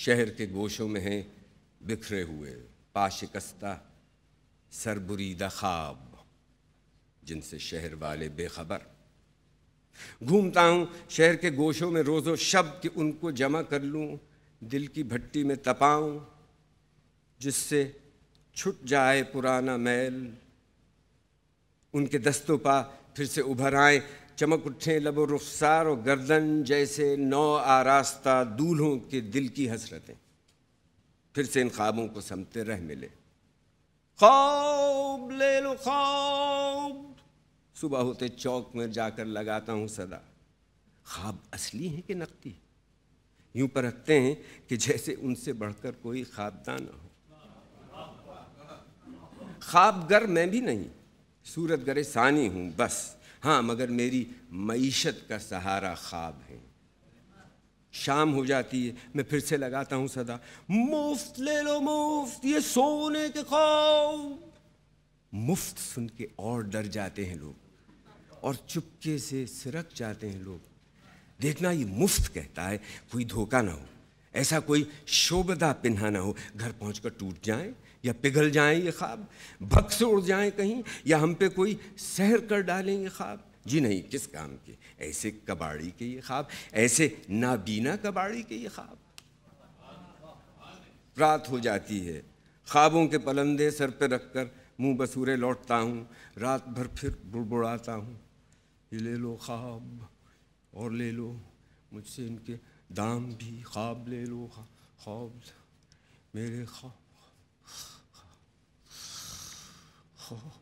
शहर के गोशों में हैं बिखरे हुए पाशिकस्ता सरबुरीदा ख्वाब जिनसे शहर वाले बेखबर घूमता हूँ शहर के गोशों में रोज़ो शब कि उनको जमा कर लूँ दिल की भट्टी में तपाऊँ जिससे छुट जाए पुराना मैल उनके दस्तों पा फिर से उभर आए चमक उठे लब रुखसार और गर्दन जैसे नौ आरास्ता दूल्हों के दिल की हसरतें फिर से इन ख्वाबों को समते रह मिले खौब ले लो खौब सुबह होते चौक में जाकर लगाता हूँ सदा ख्वाब असली हैं कि नकदी यूं परखते हैं कि जैसे उनसे बढ़कर कोई ख्वाबदा ना हो ख्वाबगर मैं भी नहीं सूरत गरे सानी हूँ बस हाँ मगर मेरी मीशत का सहारा ख्वाब है शाम हो जाती है मैं फिर से लगाता हूँ सदा मुफ्त ले लो मुफ्त ये सोने के खौफ मुफ्त सुन के और डर जाते हैं लोग और चुपके से सिरक जाते हैं लोग देखना ये मुफ्त कहता है कोई धोखा ना हो ऐसा कोई शोभदा पिन्हा ना हो घर पहुंचकर टूट जाए या पिघल जाए ये ख्वाब भक्स से उड़ जाए कहीं या हम पे कोई सहर कर डालें ये ख्वाब जी नहीं किस काम के ऐसे कबाड़ी के ये ख्वाब ऐसे नाबीना कबाड़ी के ये ख्वाब रात हो जाती है ख्वाबों के पलंदे सर पे रखकर मुंह बसूरे लौटता हूँ रात भर फिर बुड़बुड़ाता हूँ ये ले लो ख्वाब और ले लो मुझसे इनके دم بی قبل لوها خواب میل خواب خواب